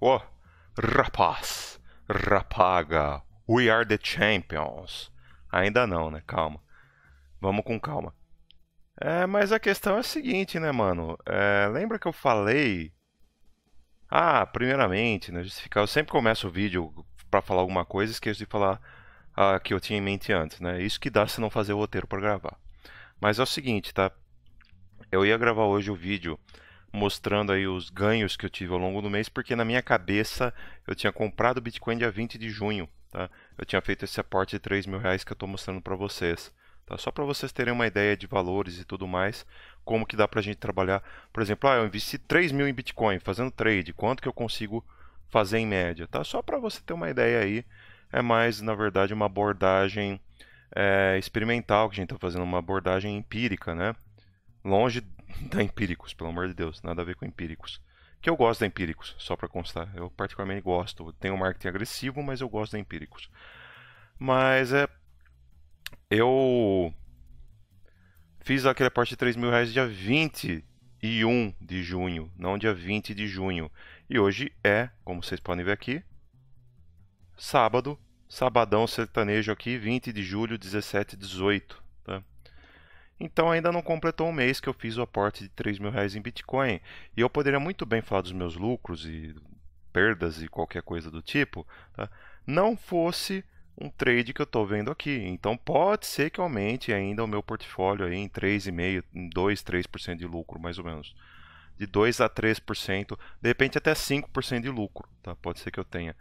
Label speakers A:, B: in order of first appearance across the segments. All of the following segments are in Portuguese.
A: Oh, rapaz, rapaga, we are the champions. Ainda não, né? Calma. Vamos com calma. É, mas a questão é a seguinte, né, mano? É, lembra que eu falei? Ah, primeiramente, né, justificar. Eu sempre começo o vídeo para falar alguma coisa e esqueço de falar a ah, que eu tinha em mente antes, né? Isso que dá se não fazer o roteiro para gravar. Mas é o seguinte, tá? Eu ia gravar hoje o vídeo mostrando aí os ganhos que eu tive ao longo do mês, porque na minha cabeça eu tinha comprado Bitcoin dia 20 de junho, tá? Eu tinha feito esse aporte de 3 mil reais que eu estou mostrando para vocês. Tá? Só para vocês terem uma ideia de valores e tudo mais, como que dá para a gente trabalhar. Por exemplo, ah, eu investi 3 mil em Bitcoin fazendo trade, quanto que eu consigo fazer em média? Tá? Só para você ter uma ideia aí, é mais, na verdade, uma abordagem é, experimental que a gente está fazendo, uma abordagem empírica, né? Longe da Empíricos, pelo amor de Deus, nada a ver com Empíricos. Que eu gosto da Empíricos, só para constar. Eu particularmente gosto. Tem um marketing agressivo, mas eu gosto da Empíricos. Mas é. Eu. Fiz aquele parte de 3 mil reais dia 21 de junho, não dia 20 de junho. E hoje é, como vocês podem ver aqui, sábado, sabadão sertanejo aqui, 20 de julho, 17 18. Então ainda não completou um mês que eu fiz o aporte de 3 mil reais em Bitcoin. E eu poderia muito bem falar dos meus lucros e perdas e qualquer coisa do tipo, tá? não fosse um trade que eu estou vendo aqui. Então pode ser que aumente ainda o meu portfólio aí em 3,5%, em 2, 3% de lucro mais ou menos. De 2 a 3%, de repente até 5% de lucro, tá? Pode ser que eu tenha.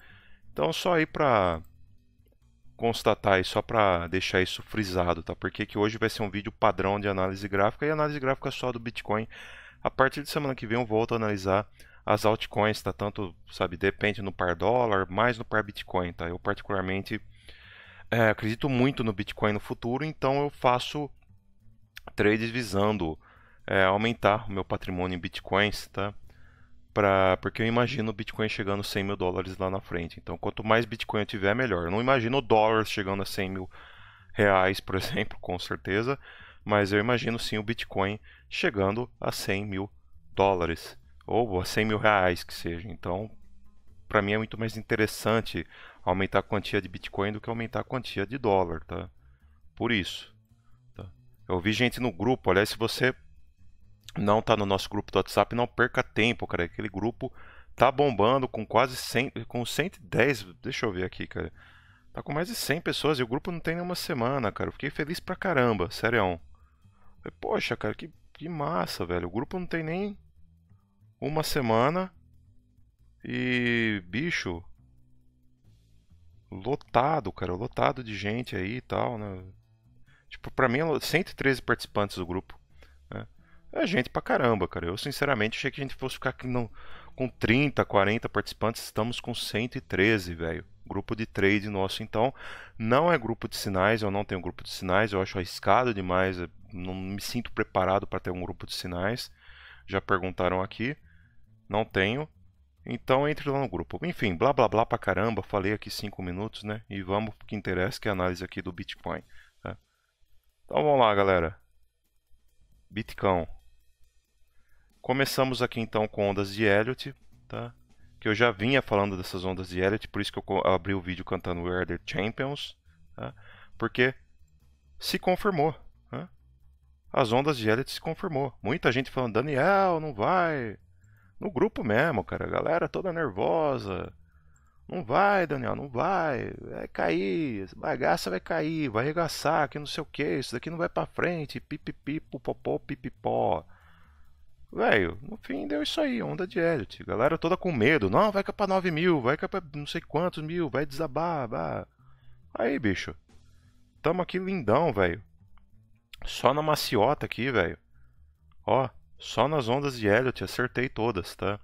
A: Então só aí para constatar e só para deixar isso frisado, tá? Porque que hoje vai ser um vídeo padrão de análise gráfica e análise gráfica é só do Bitcoin. A partir de semana que vem eu volto a analisar as altcoins, tá? Tanto, sabe, depende no par dólar, mais no par Bitcoin, tá? Eu particularmente é, acredito muito no Bitcoin no futuro, então eu faço trades visando é, aumentar o meu patrimônio em Bitcoins, tá? porque eu imagino o Bitcoin chegando a 100 mil dólares lá na frente. Então, quanto mais Bitcoin eu tiver, melhor. Eu não imagino o dólar chegando a 100 mil reais, por exemplo, com certeza. Mas eu imagino sim o Bitcoin chegando a 100 mil dólares. Ou a 100 mil reais que seja. Então, para mim é muito mais interessante aumentar a quantia de Bitcoin do que aumentar a quantia de dólar, tá? Por isso. Tá? Eu vi gente no grupo, aliás, se você não tá no nosso grupo do WhatsApp, não perca tempo, cara. Aquele grupo tá bombando com quase 100, com 110, deixa eu ver aqui, cara. Tá com mais de 100 pessoas e o grupo não tem nenhuma semana, cara. Eu fiquei feliz pra caramba, sério. Poxa, cara, que, que massa, velho. O grupo não tem nem uma semana e, bicho, lotado, cara, lotado de gente aí e tal, né? Tipo, pra mim, 113 é participantes do grupo. É gente pra caramba, cara. Eu sinceramente achei que a gente fosse ficar aqui no, com 30, 40 participantes. Estamos com 113, velho. Grupo de trade nosso, então, não é grupo de sinais. Eu não tenho grupo de sinais. Eu acho arriscado demais. Não me sinto preparado para ter um grupo de sinais. Já perguntaram aqui. Não tenho. Então entre lá no grupo. Enfim, blá blá blá pra caramba. Falei aqui 5 minutos, né? E vamos pro que interessa, que é a análise aqui do Bitcoin. Tá? Então vamos lá, galera. Bitcoin. Começamos aqui então com ondas de Elliot, tá? que eu já vinha falando dessas ondas de Elliot, por isso que eu abri o vídeo cantando We Are The Champions, tá? porque se confirmou. Né? As ondas de Elliot se confirmou. Muita gente falando, Daniel, não vai. No grupo mesmo, cara, a galera toda nervosa. Não vai, Daniel, não vai. Vai cair, bagaça vai cair, vai arregaçar, que não sei o que, isso daqui não vai pra frente, pipipi, pupopó, pipipó. Velho, no fim deu isso aí, onda de Elliot. Galera toda com medo. Não, vai capar é 9 mil, vai capar é não sei quantos mil, vai desabar. Bah. Aí, bicho. Tamo aqui lindão, velho. Só na maciota aqui, velho. Ó, só nas ondas de Elliot, acertei todas, tá?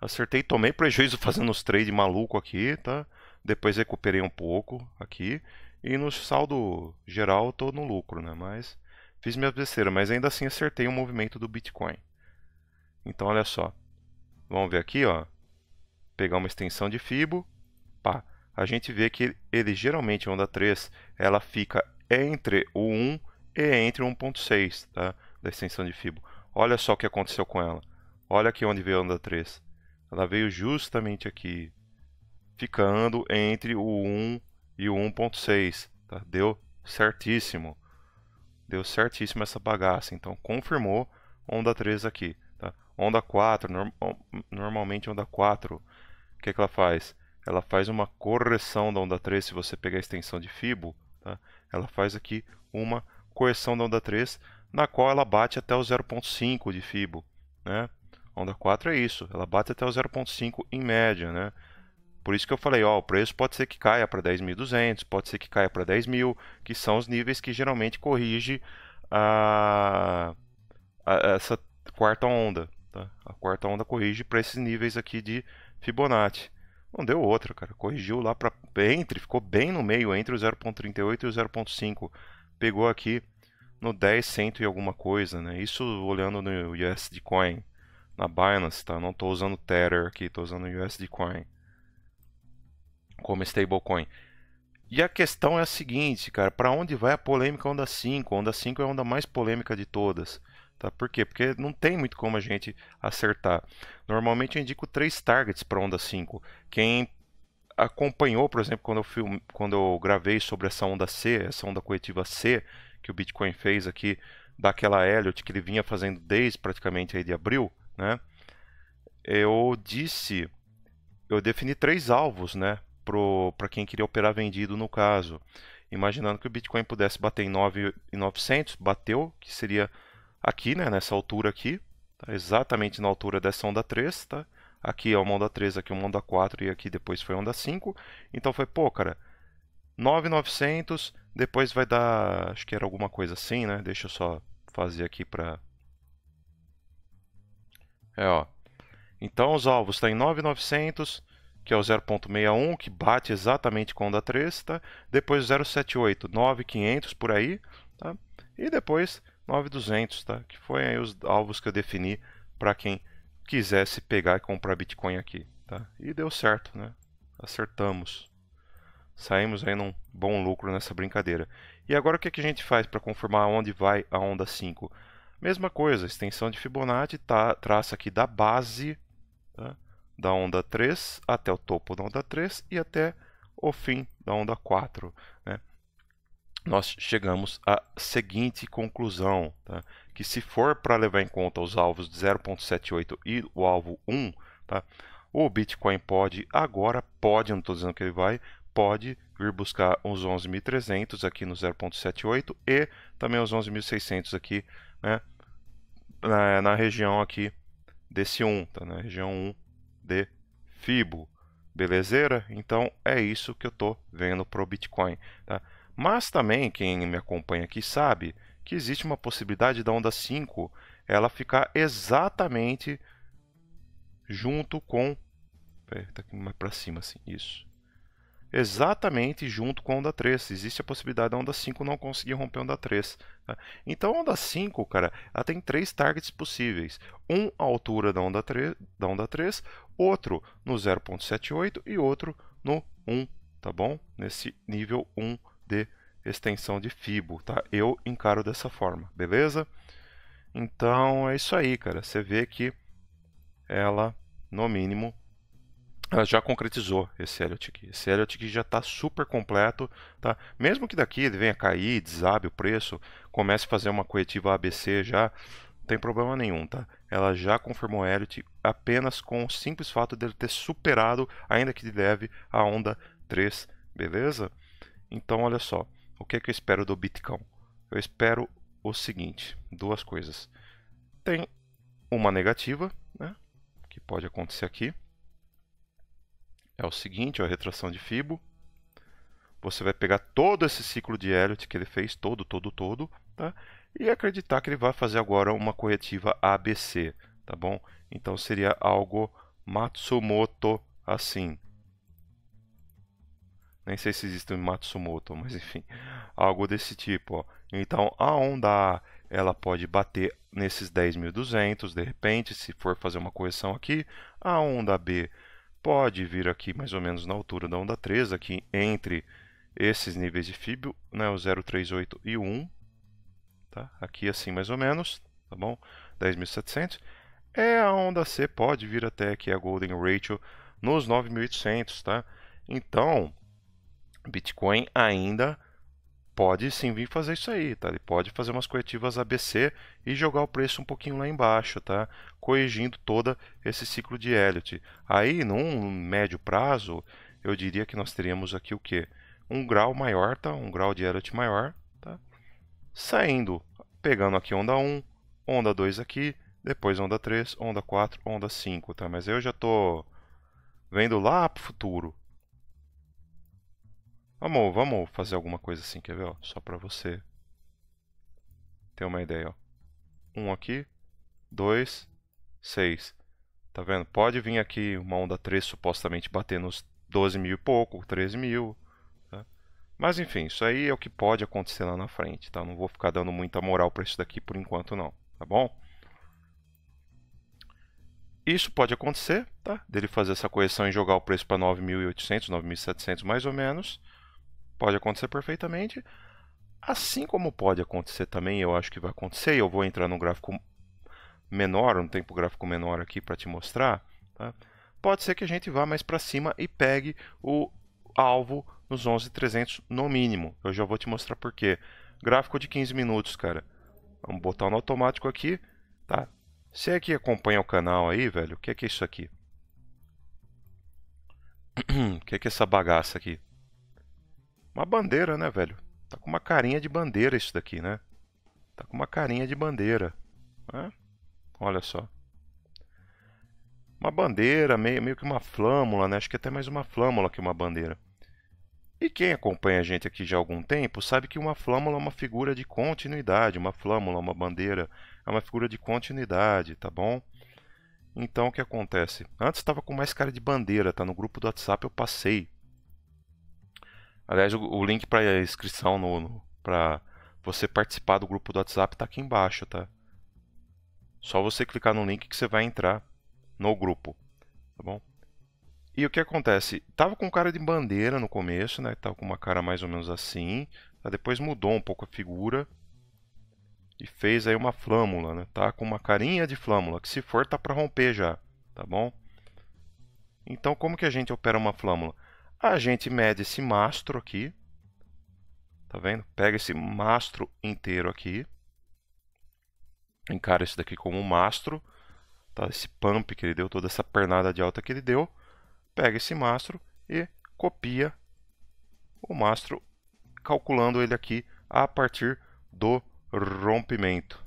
A: Acertei, tomei prejuízo fazendo os trades maluco aqui, tá? Depois recuperei um pouco aqui. E no saldo geral eu tô no lucro, né? Mas Fiz minha besteira, mas ainda assim acertei o movimento do Bitcoin. Então olha só. Vamos ver aqui, ó. Pegar uma extensão de Fibo. Pá. A gente vê que ele geralmente a onda 3, ela fica entre o 1 e entre o 1.6, tá? Da extensão de Fibo. Olha só o que aconteceu com ela. Olha aqui onde veio a onda 3. Ela veio justamente aqui, ficando entre o 1 e o 1.6, tá? Deu certíssimo deu certíssimo essa bagaça. Então confirmou onda 3 aqui. Tá? Onda 4, norm normalmente onda 4, o que, é que ela faz? Ela faz uma correção da onda 3, se você pegar a extensão de Fibo, tá? ela faz aqui uma correção da onda 3, na qual ela bate até o 0.5 de Fibo. Né? onda 4 é isso, ela bate até o 0.5 em média. Né? Por isso que eu falei, ó, o preço pode ser que caia para 10.200, pode ser que caia para 10.000, que são os níveis que geralmente corrige a, a essa quarta onda. Tá? A quarta onda corrige para esses níveis aqui de Fibonacci. Não deu outra, cara. Corrigiu lá para entre, ficou bem no meio entre o 0.38 e o 0.5. Pegou aqui no 10 cento e alguma coisa, né? Isso olhando no USD Coin, na Binance, tá? Não estou usando Tether aqui, estou usando USD Coin como stablecoin. E a questão é a seguinte, cara, para onde vai a polêmica Onda 5? Onda 5 é a onda mais polêmica de todas. Tá? Por quê? Porque não tem muito como a gente acertar. Normalmente eu indico três targets para Onda 5. Quem acompanhou, por exemplo, quando eu, filme, quando eu gravei sobre essa Onda C, essa Onda Coletiva C, que o Bitcoin fez aqui, daquela Elliot que ele vinha fazendo desde praticamente aí de abril, né? Eu disse, eu defini três alvos, né? para quem queria operar vendido no caso. Imaginando que o Bitcoin pudesse bater em 9,900, bateu, que seria aqui, né, nessa altura aqui, tá? exatamente na altura dessa onda 3, tá? Aqui é uma onda 3, aqui é uma onda 4 e aqui depois foi onda 5. Então foi, pô, cara, 9,900, depois vai dar, acho que era alguma coisa assim, né? Deixa eu só fazer aqui para... É, ó. Então os alvos estão tá em 9,900, que é o 0.61, que bate exatamente com o da 3, tá? Depois 0.78, 9.500 por aí, tá? E depois 9.200, tá? Que foi aí os alvos que eu defini para quem quisesse pegar e comprar Bitcoin aqui, tá? E deu certo, né? Acertamos. Saímos aí num bom lucro nessa brincadeira. E agora o que, é que a gente faz para confirmar onde vai a onda 5? Mesma coisa, extensão de Fibonacci tá, traça aqui da base da onda 3 até o topo da onda 3 e até o fim da onda 4. Né? Nós chegamos à seguinte conclusão, tá? que se for para levar em conta os alvos de 0.78 e o alvo 1, tá? o Bitcoin pode, agora pode, não estou dizendo que ele vai, pode vir buscar os 11.300 aqui no 0.78 e também os 11.600 aqui né? na, na região aqui desse 1, tá? na região 1 de FIBO. Belezeira? Então é isso que eu estou vendo para o Bitcoin. Tá? Mas também, quem me acompanha aqui sabe que existe uma possibilidade da onda 5 ela ficar exatamente junto com. tá aqui mais para cima, assim, isso exatamente junto com a onda 3. Existe a possibilidade da onda 5 não conseguir romper a onda 3. Tá? Então a onda 5, cara, ela tem três targets possíveis. Um à altura da onda 3, da onda 3 outro no 0.78 e outro no 1, tá bom? Nesse nível 1 de extensão de fibo, tá? Eu encaro dessa forma, beleza? Então é isso aí, cara. Você vê que ela, no mínimo, ela já concretizou esse Elliot aqui. Esse Elliot aqui já está super completo, tá? Mesmo que daqui ele venha cair, desabe o preço, comece a fazer uma corretiva ABC já, não tem problema nenhum, tá? Ela já confirmou Elliot apenas com o simples fato dele ter superado, ainda que de leve, a onda 3, beleza? Então, olha só, o que é que eu espero do Bitcoin? Eu espero o seguinte, duas coisas. Tem uma negativa, né? Que pode acontecer aqui, é o seguinte, ó, a retração de Fibo. Você vai pegar todo esse ciclo de Elliot que ele fez, todo, todo, todo, tá? e acreditar que ele vai fazer agora uma corretiva ABC, tá bom? Então seria algo Matsumoto assim. Nem sei se existe um Matsumoto, mas enfim, algo desse tipo. Ó. Então a onda A ela pode bater nesses 10.200, de repente, se for fazer uma correção aqui. A onda B pode vir aqui mais ou menos na altura da onda 3, aqui entre esses níveis de fibio, né, o 038 e o 1, tá? aqui assim mais ou menos, tá bom? 10.700. É a onda C pode vir até aqui a Golden Ratio nos 9.800, tá? Então, Bitcoin ainda pode sim vir fazer isso aí, tá? Ele pode fazer umas corretivas ABC e jogar o preço um pouquinho lá embaixo, tá? Corrigindo todo esse ciclo de Elliott. Aí, num médio prazo, eu diria que nós teríamos aqui o quê? Um grau maior, tá? Um grau de Elliott maior, tá? Saindo, pegando aqui onda 1, onda 2 aqui, depois onda 3, onda 4, onda 5, tá? Mas eu já tô vendo lá pro futuro. Vamos, vamos fazer alguma coisa assim, quer ver? Ó? Só para você ter uma ideia. Ó. Um aqui, dois, seis. Tá vendo? Pode vir aqui uma onda 3 supostamente bater nos 12 mil e pouco, 13 mil. Tá? Mas enfim, isso aí é o que pode acontecer lá na frente, tá? Não vou ficar dando muita moral para isso daqui por enquanto não, tá bom? Isso pode acontecer, tá? Dele fazer essa correção e jogar o preço para 9.800, 9.700 mais ou menos. Pode acontecer perfeitamente. Assim como pode acontecer também, eu acho que vai acontecer, e eu vou entrar num gráfico menor, um tempo gráfico menor aqui para te mostrar, tá? pode ser que a gente vá mais para cima e pegue o alvo nos 11.300 no mínimo. Eu já vou te mostrar por quê. Gráfico de 15 minutos, cara. Vamos botar no automático aqui. Tá. Você é que acompanha o canal aí, velho, o que é que é isso aqui? O que é que é essa bagaça aqui? Uma bandeira, né, velho? Tá com uma carinha de bandeira isso daqui, né? Tá com uma carinha de bandeira. Né? Olha só. Uma bandeira, meio, meio que uma flâmula, né? Acho que é até mais uma flâmula que uma bandeira. E quem acompanha a gente aqui já há algum tempo sabe que uma flâmula é uma figura de continuidade, uma flâmula, uma bandeira, é uma figura de continuidade, tá bom? Então o que acontece? Antes estava com mais cara de bandeira, tá? No grupo do WhatsApp eu passei Aliás, o, o link para inscrição no, no para você participar do grupo do WhatsApp tá aqui embaixo, tá? Só você clicar no link que você vai entrar no grupo, tá bom? E o que acontece? Tava com cara de bandeira no começo, né? Tava com uma cara mais ou menos assim. Tá? Depois mudou um pouco a figura e fez aí uma flâmula, né? Tá com uma carinha de flâmula, que se for tá para romper já, tá bom? Então como que a gente opera uma flâmula? A gente mede esse mastro aqui. Tá vendo? Pega esse mastro inteiro aqui. Encara esse daqui como um mastro. Tá? Esse pump que ele deu, toda essa pernada de alta que ele deu. Pega esse mastro e copia o mastro, calculando ele aqui a partir do rompimento.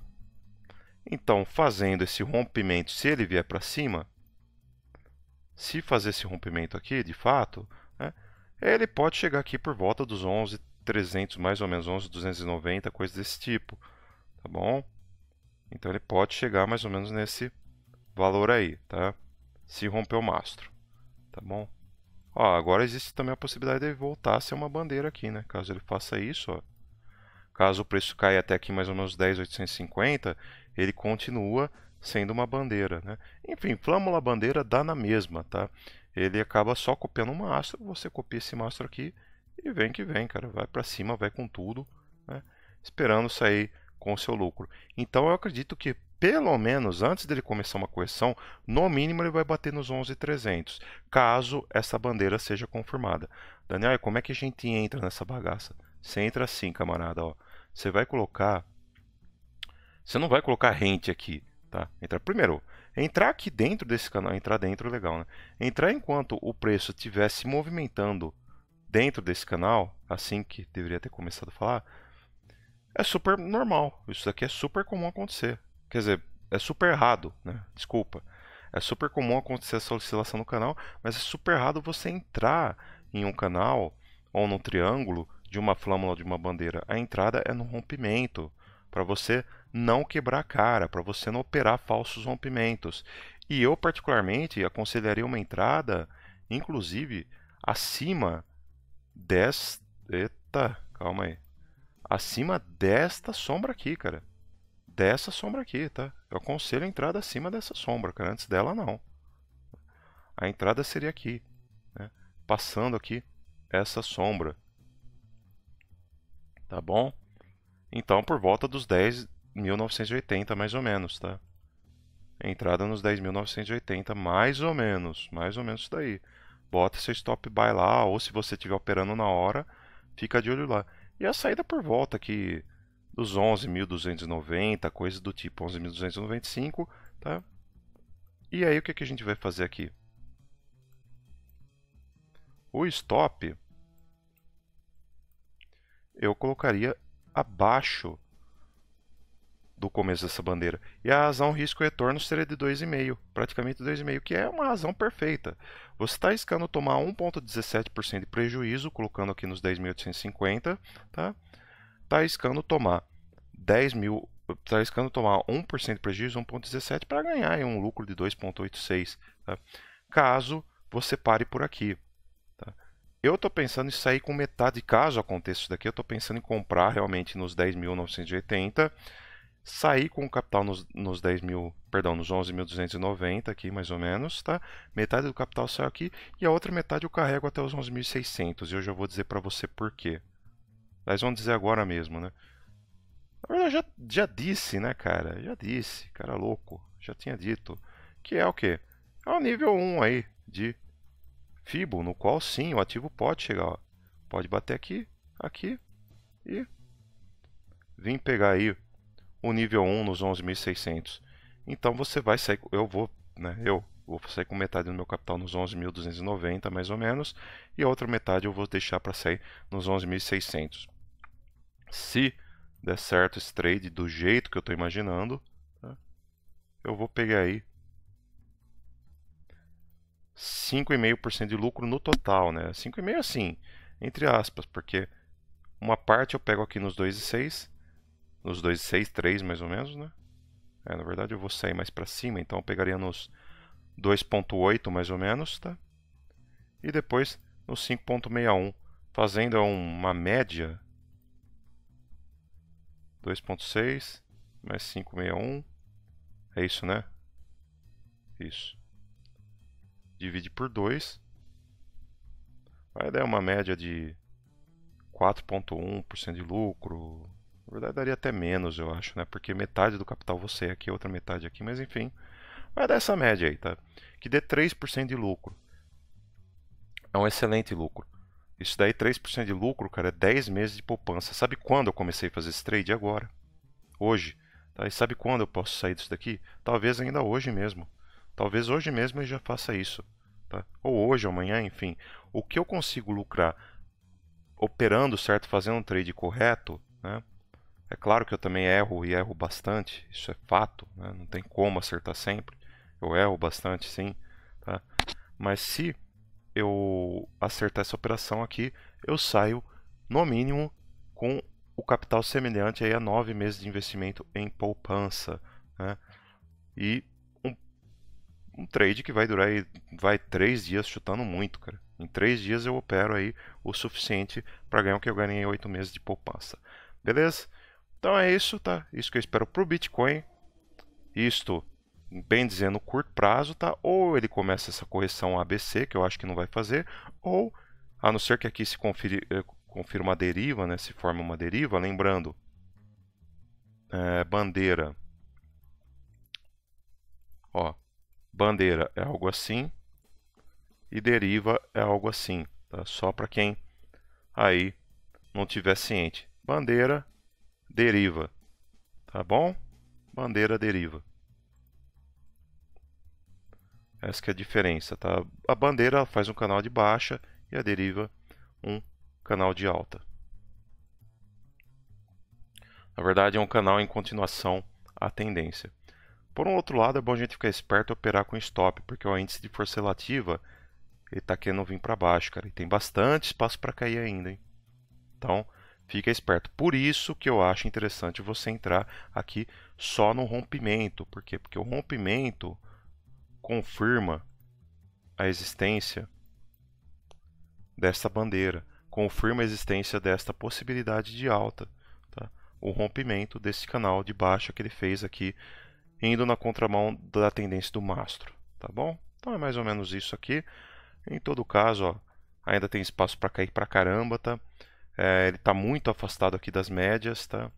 A: Então, fazendo esse rompimento, se ele vier para cima, se fazer esse rompimento aqui, de fato, ele pode chegar aqui por volta dos 11.300, mais ou menos 11.290, coisa desse tipo, tá bom? Então ele pode chegar mais ou menos nesse valor aí, tá? Se romper o mastro, tá bom? Ó, agora existe também a possibilidade de ele voltar a ser uma bandeira aqui, né? Caso ele faça isso, ó. Caso o preço caia até aqui mais ou menos 10.850, ele continua sendo uma bandeira, né? Enfim, flâmula bandeira dá na mesma, tá? ele acaba só copiando um mastro, você copia esse mastro aqui e vem que vem, cara, vai para cima, vai com tudo, né? esperando sair com o seu lucro. Então eu acredito que pelo menos antes dele começar uma correção, no mínimo ele vai bater nos 11.300, caso essa bandeira seja confirmada. Daniel, como é que a gente entra nessa bagaça? Você entra assim, camarada, ó. Você vai colocar você não vai colocar rente aqui, tá? Entra primeiro, Entrar aqui dentro desse canal, entrar dentro é legal, né? Entrar enquanto o preço estivesse movimentando dentro desse canal, assim que deveria ter começado a falar, é super normal. Isso daqui é super comum acontecer. Quer dizer, é super errado, né? Desculpa. É super comum acontecer essa oscilação no canal, mas é super errado você entrar em um canal ou num triângulo de uma flâmula ou de uma bandeira. A entrada é no rompimento, para você não quebrar a cara, para você não operar falsos rompimentos. E eu, particularmente, aconselharia uma entrada, inclusive, acima desta. Eita, calma aí. Acima desta sombra aqui, cara. Dessa sombra aqui, tá? Eu aconselho a entrada acima dessa sombra, cara. Antes dela, não. A entrada seria aqui, né? passando aqui essa sombra. Tá bom? Então, por volta dos 10, 10.980 mais ou menos, tá? Entrada nos 10.980 mais ou menos, mais ou menos isso daí. Bota seu stop buy lá, ou se você estiver operando na hora, fica de olho lá. E a saída por volta aqui dos 11.290, coisa do tipo 11.295, tá? E aí o que, que a gente vai fazer aqui? O stop eu colocaria abaixo do começo dessa bandeira. E a razão risco-retorno seria de 2,5, praticamente 2,5, que é uma razão perfeita. Você está escando tomar 1,17% de prejuízo, colocando aqui nos 10.850, tá? Está escando tomar 10 mil, está escando tomar 1% de prejuízo, 1,17, para ganhar um lucro de 2,86, tá? Caso você pare por aqui. Tá? Eu estou pensando em sair com metade, caso aconteça isso daqui, eu estou pensando em comprar realmente nos 10.980, sair com o capital nos, nos 10 mil, perdão, nos 11.290 aqui, mais ou menos, tá? Metade do capital saiu aqui e a outra metade eu carrego até os 11.600 e eu já vou dizer para você por quê. Mas vamos dizer agora mesmo, né? Na verdade, já, já disse, né, cara? Já disse, cara louco, já tinha dito. Que é o quê? É o nível 1 aí de FIBO, no qual sim, o ativo pode chegar, ó. Pode bater aqui, aqui e... Vim pegar aí o nível 1 nos 11.600. Então você vai sair, eu vou, né, eu vou sair com metade do meu capital nos 11.290 mais ou menos, e a outra metade eu vou deixar para sair nos 11.600. Se der certo esse trade do jeito que eu estou imaginando, né, eu vou pegar aí 5,5% de lucro no total, né? 5,5% assim, entre aspas, porque uma parte eu pego aqui nos 2,6 nos 2,6,3 mais ou menos, né? É, na verdade eu vou sair mais para cima, então eu pegaria nos 2.8 mais ou menos, tá? E depois no 5.61, fazendo uma média 2.6 mais 5.61, é isso, né? Isso. Divide por 2, vai dar uma média de 4.1% de lucro, na verdade, daria até menos, eu acho, né? Porque metade do capital você aqui, outra metade aqui, mas enfim. Vai dar essa média aí, tá? Que dê 3% de lucro. É um excelente lucro. Isso daí, 3% de lucro, cara, é 10 meses de poupança. Sabe quando eu comecei a fazer esse trade? Agora. Hoje. Tá? E sabe quando eu posso sair disso daqui? Talvez ainda hoje mesmo. Talvez hoje mesmo eu já faça isso. Tá? Ou hoje, amanhã, enfim. O que eu consigo lucrar operando certo, fazendo um trade correto, né? É claro que eu também erro e erro bastante, isso é fato, né? não tem como acertar sempre. Eu erro bastante, sim. Tá? Mas se eu acertar essa operação aqui, eu saio, no mínimo, com o capital semelhante aí a nove meses de investimento em poupança. Né? E um, um, trade que vai durar aí, vai três dias chutando muito, cara. Em três dias eu opero aí o suficiente para ganhar o que eu ganhei em oito meses de poupança. Beleza? Então é isso, tá? Isso que eu espero para o Bitcoin. Isto, bem dizendo, curto prazo, tá? Ou ele começa essa correção ABC, que eu acho que não vai fazer, ou, a não ser que aqui se confira, eh, confira uma deriva, né? Se forma uma deriva, lembrando, é, bandeira, ó, bandeira é algo assim e deriva é algo assim, tá? Só para quem aí não tiver ciente. Bandeira deriva, tá bom? Bandeira deriva. Essa que é a diferença, tá? A bandeira faz um canal de baixa e a deriva um canal de alta. Na verdade, é um canal em continuação à tendência. Por um outro lado, é bom a gente ficar esperto e operar com stop, porque o índice de força relativa está querendo vir para baixo, cara, e tem bastante espaço para cair ainda. Hein? Então, Fica esperto. Por isso que eu acho interessante você entrar aqui só no rompimento. Por quê? Porque o rompimento confirma a existência desta bandeira, confirma a existência desta possibilidade de alta, tá? o rompimento desse canal de baixa que ele fez aqui, indo na contramão da tendência do mastro, tá bom? Então é mais ou menos isso aqui. Em todo caso, ó, ainda tem espaço para cair para caramba, tá? É, ele está muito afastado aqui das médias, tá?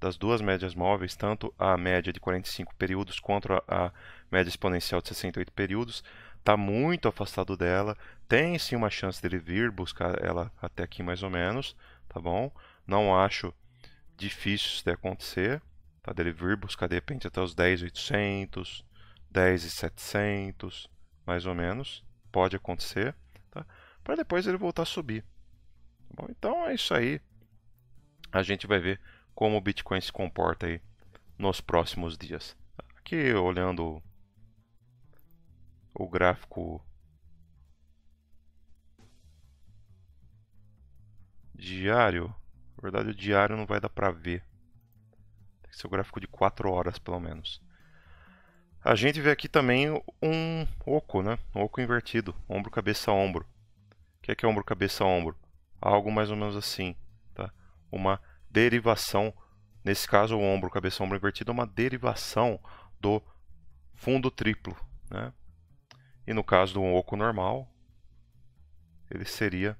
A: das duas médias móveis, tanto a média de 45 períodos quanto a média exponencial de 68 períodos, está muito afastado dela. Tem sim uma chance dele vir buscar ela até aqui mais ou menos, tá bom? Não acho difícil isso de acontecer, tá? Dele vir buscar de repente até os 10,800, 10,700, mais ou menos, pode acontecer, tá? Para depois ele voltar a subir, bom? Então é isso aí. A gente vai ver como o Bitcoin se comporta aí nos próximos dias. Aqui olhando o gráfico diário, na verdade o diário não vai dar para ver. Tem que ser o gráfico de 4 horas pelo menos. A gente vê aqui também um oco, né? Um oco invertido, ombro cabeça ombro. O que é, que é ombro cabeça ombro? algo mais ou menos assim, tá? Uma derivação, nesse caso o ombro, cabeça ombro invertido, é uma derivação do fundo triplo, né? E no caso do oco normal, ele seria,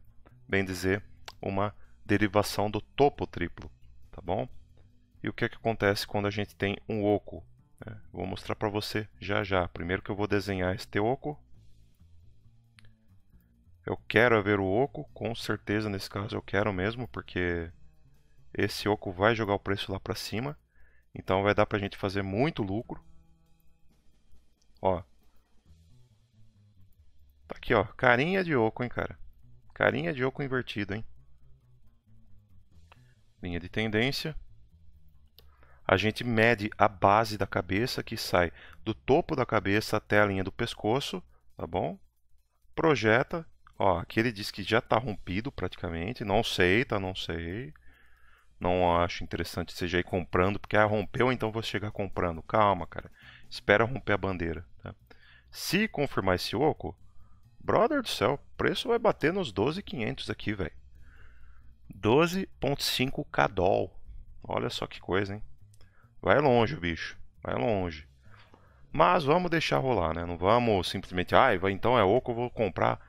A: bem dizer, uma derivação do topo triplo, tá bom? E o que é que acontece quando a gente tem um oco? Né? Vou mostrar para você já já. Primeiro que eu vou desenhar este oco, eu quero é ver o Oco, com certeza nesse caso eu quero mesmo, porque esse Oco vai jogar o preço lá para cima. Então vai dar pra gente fazer muito lucro. Ó. Tá aqui, ó. Carinha de Oco, hein, cara. Carinha de Oco invertido, hein. Linha de tendência. A gente mede a base da cabeça que sai do topo da cabeça até a linha do pescoço, tá bom? Projeta Ó, aqui ele diz que já está rompido praticamente. Não sei, tá? Não sei. Não acho interessante você já ir comprando, porque ah, rompeu, então vou chegar comprando. Calma, cara. Espera romper a bandeira. Tá? Se confirmar esse oco, brother do céu, preço vai bater nos 12.500 aqui, velho. 12.5 cadol. Olha só que coisa, hein? Vai longe o bicho, vai longe. Mas vamos deixar rolar, né? Não vamos simplesmente, ah, então é oco, eu vou comprar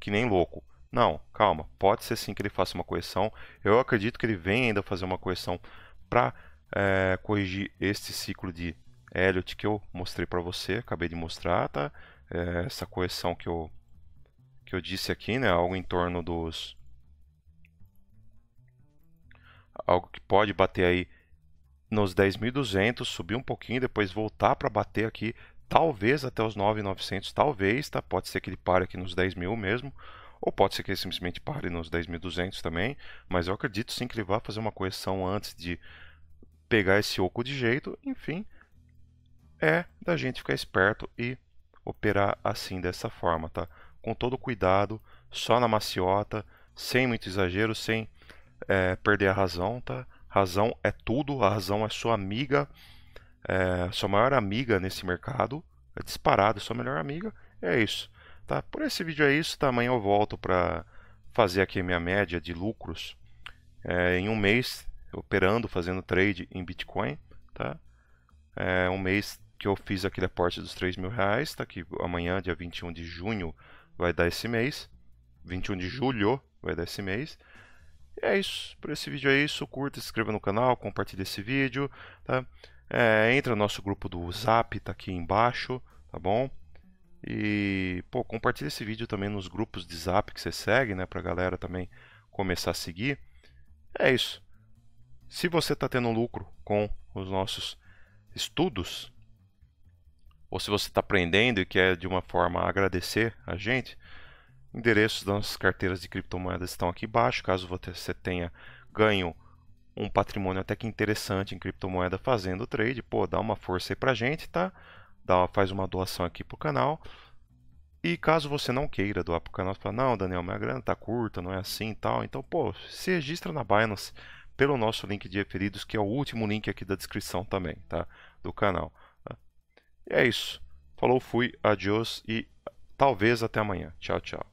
A: que nem louco. Não, calma, pode ser sim que ele faça uma correção. Eu acredito que ele vem ainda fazer uma correção para é, corrigir este ciclo de Elliot que eu mostrei para você, acabei de mostrar, tá? É, essa correção que eu, que eu disse aqui, né? Algo em torno dos... Algo que pode bater aí nos 10.200, subir um pouquinho, depois voltar para bater aqui talvez até os 9,900, talvez, tá? Pode ser que ele pare aqui nos 10.000 mil mesmo, ou pode ser que ele simplesmente pare nos 10.200 também, mas eu acredito sim que ele vai fazer uma correção antes de pegar esse oco de jeito, enfim, é da gente ficar esperto e operar assim dessa forma, tá? Com todo cuidado, só na maciota, sem muito exagero, sem é, perder a razão, tá? Razão é tudo, a razão é sua amiga, é, sua maior amiga nesse mercado, é disparado, sua melhor amiga, é isso. Tá? Por esse vídeo é isso, tá? amanhã eu volto para fazer aqui minha média de lucros é, em um mês operando, fazendo trade em Bitcoin. Tá? É, um mês que eu fiz aquele aporte dos 3 mil reais, tá? que amanhã, dia 21 de junho, vai dar esse mês. 21 de julho vai dar esse mês. E é isso, por esse vídeo é isso, curta, se inscreva no canal, compartilhe esse vídeo. Tá? É, entra no nosso grupo do Zap, tá aqui embaixo, tá bom? E, pô, compartilha esse vídeo também nos grupos de Zap que você segue, né? Pra galera também começar a seguir. É isso. Se você está tendo lucro com os nossos estudos, ou se você está aprendendo e quer de uma forma agradecer a gente, endereços das nossas carteiras de criptomoedas estão aqui embaixo, caso você tenha ganho um patrimônio até que interessante em criptomoeda fazendo trade, pô, dá uma força aí pra gente, tá? Dá, faz uma doação aqui pro canal. E caso você não queira doar pro canal, fala, não, Daniel, minha grana tá curta, não é assim e tal. Então, pô, se registra na Binance pelo nosso link de referidos, que é o último link aqui da descrição também, tá? Do canal. Tá? E é isso. Falou, fui, adiós e talvez até amanhã. Tchau, tchau.